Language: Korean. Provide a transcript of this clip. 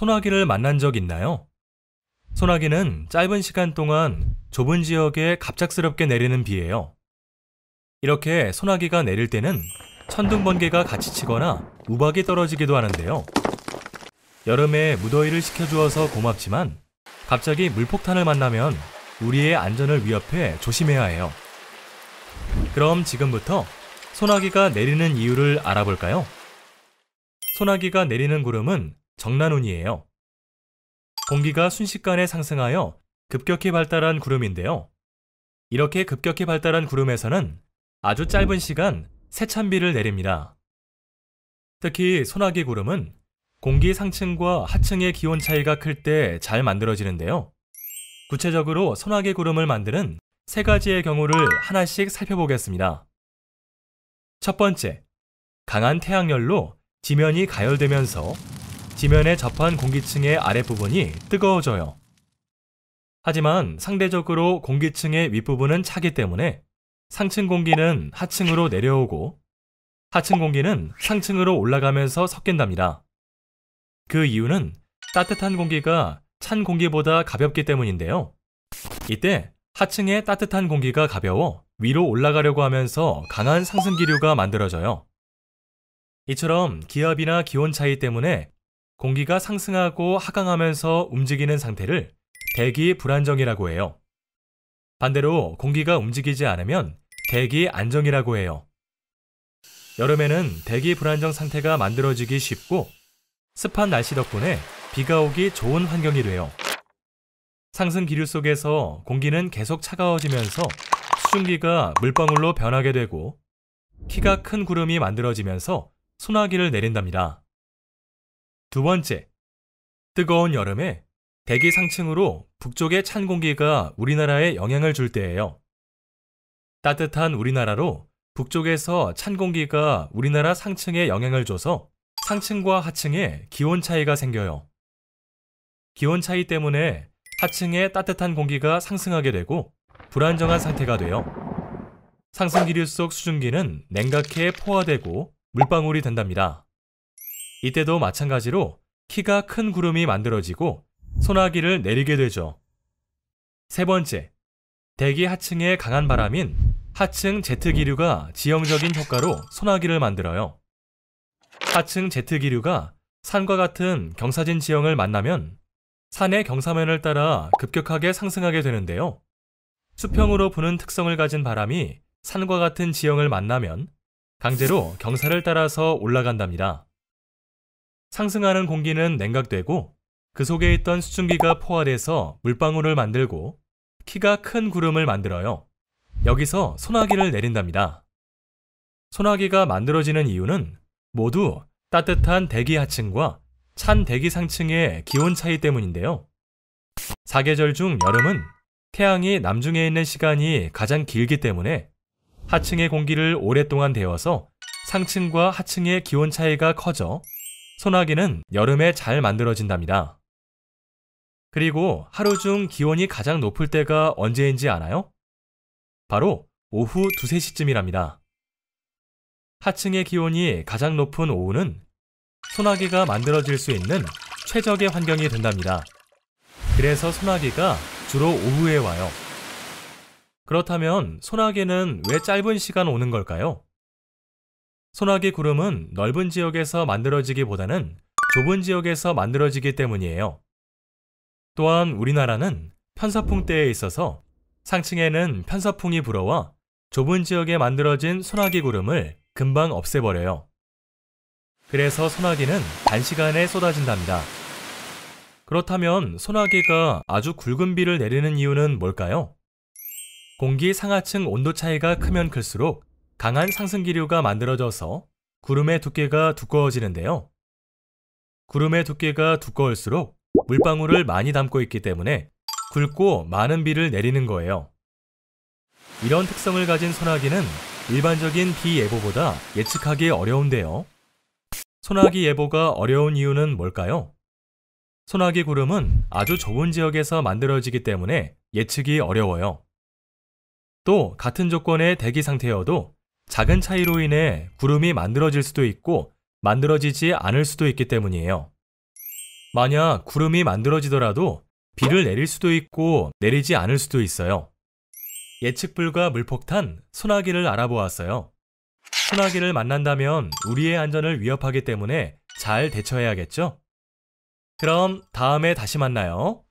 소나기를 만난 적 있나요? 소나기는 짧은 시간 동안 좁은 지역에 갑작스럽게 내리는 비예요. 이렇게 소나기가 내릴 때는 천둥 번개가 같이 치거나 우박이 떨어지기도 하는데요. 여름에 무더위를 식혀주어서 고맙지만 갑자기 물폭탄을 만나면 우리의 안전을 위협해 조심해야 해요. 그럼 지금부터 소나기가 내리는 이유를 알아볼까요? 소나기가 내리는 구름은 정난운이에요 공기가 순식간에 상승하여 급격히 발달한 구름인데요. 이렇게 급격히 발달한 구름에서는 아주 짧은 시간 세찬비를 내립니다. 특히 소나기 구름은 공기 상층과 하층의 기온 차이가 클 때 잘 만들어지는데요. 구체적으로 소나기 구름을 만드는 세 가지의 경우를 하나씩 살펴보겠습니다. 첫 번째, 강한 태양열로 지면이 가열되면서 지면에 접한 공기층의 아랫부분이 뜨거워져요. 하지만 상대적으로 공기층의 윗부분은 차기 때문에 상층 공기는 하층으로 내려오고 하층 공기는 상층으로 올라가면서 섞인답니다. 그 이유는 따뜻한 공기가 찬 공기보다 가볍기 때문인데요. 이때 하층의 따뜻한 공기가 가벼워 위로 올라가려고 하면서 강한 상승기류가 만들어져요. 이처럼 기압이나 기온 차이 때문에 공기가 상승하고 하강하면서 움직이는 상태를 대기 불안정이라고 해요. 반대로 공기가 움직이지 않으면 대기 안정이라고 해요. 여름에는 대기 불안정 상태가 만들어지기 쉽고 습한 날씨 덕분에 비가 오기 좋은 환경이 돼요. 상승 기류 속에서 공기는 계속 차가워지면서 수증기가 물방울로 변하게 되고 키가 큰 구름이 만들어지면서 소나기를 내린답니다. 두 번째, 뜨거운 여름에 대기 상층으로 북쪽의 찬 공기가 우리나라에 영향을 줄 때예요. 따뜻한 우리나라로 북쪽에서 찬 공기가 우리나라 상층에 영향을 줘서 상층과 하층에 기온 차이가 생겨요. 기온 차이 때문에 하층에 따뜻한 공기가 상승하게 되고 불안정한 상태가 돼요. 상승기류 속 수증기는 냉각해 포화되고 물방울이 된답니다. 이때도 마찬가지로 키가 큰 구름이 만들어지고 소나기를 내리게 되죠. 세 번째, 대기 하층의 강한 바람인 하층 제트기류가 지형적인 효과로 소나기를 만들어요. 하층 제트기류가 산과 같은 경사진 지형을 만나면 산의 경사면을 따라 급격하게 상승하게 되는데요. 수평으로 부는 특성을 가진 바람이 산과 같은 지형을 만나면 강제로 경사를 따라서 올라간답니다. 상승하는 공기는 냉각되고 그 속에 있던 수증기가 포화돼서 물방울을 만들고 키가 큰 구름을 만들어요. 여기서 소나기를 내린답니다. 소나기가 만들어지는 이유는 모두 따뜻한 대기 하층과 찬 대기 상층의 기온 차이 때문인데요. 사계절 중 여름은 태양이 남중에 있는 시간이 가장 길기 때문에 하층의 공기를 오랫동안 데워서 상층과 하층의 기온 차이가 커져 소나기는 여름에 잘 만들어진답니다. 그리고 하루 중 기온이 가장 높을 때가 언제인지 아나요? 바로 오후 2, 3시쯤이랍니다. 하층의 기온이 가장 높은 오후는 소나기가 만들어질 수 있는 최적의 환경이 된답니다. 그래서 소나기가 주로 오후에 와요. 그렇다면 소나기는 왜 짧은 시간 오는 걸까요? 소나기 구름은 넓은 지역에서 만들어지기보다는 좁은 지역에서 만들어지기 때문이에요. 또한 우리나라는 편서풍 때에 있어서 상층에는 편서풍이 불어와 좁은 지역에 만들어진 소나기 구름을 금방 없애버려요. 그래서 소나기는 단시간에 쏟아진답니다. 그렇다면 소나기가 아주 굵은 비를 내리는 이유는 뭘까요? 공기 상하층 온도 차이가 크면 클수록 강한 상승기류가 만들어져서 구름의 두께가 두꺼워지는데요. 구름의 두께가 두꺼울수록 물방울을 많이 담고 있기 때문에 굵고 많은 비를 내리는 거예요. 이런 특성을 가진 소나기는 일반적인 비 예보보다 예측하기 어려운데요. 소나기 예보가 어려운 이유는 뭘까요? 소나기 구름은 아주 좁은 지역에서 만들어지기 때문에 예측이 어려워요. 또 같은 조건의 대기 상태여도 작은 차이로 인해 구름이 만들어질 수도 있고 만들어지지 않을 수도 있기 때문이에요. 만약 구름이 만들어지더라도 비를 내릴 수도 있고 내리지 않을 수도 있어요. 예측 불가 물폭탄 소나기를 알아보았어요. 소나기를 만난다면 우리의 안전을 위협하기 때문에 잘 대처해야겠죠? 그럼 다음에 다시 만나요.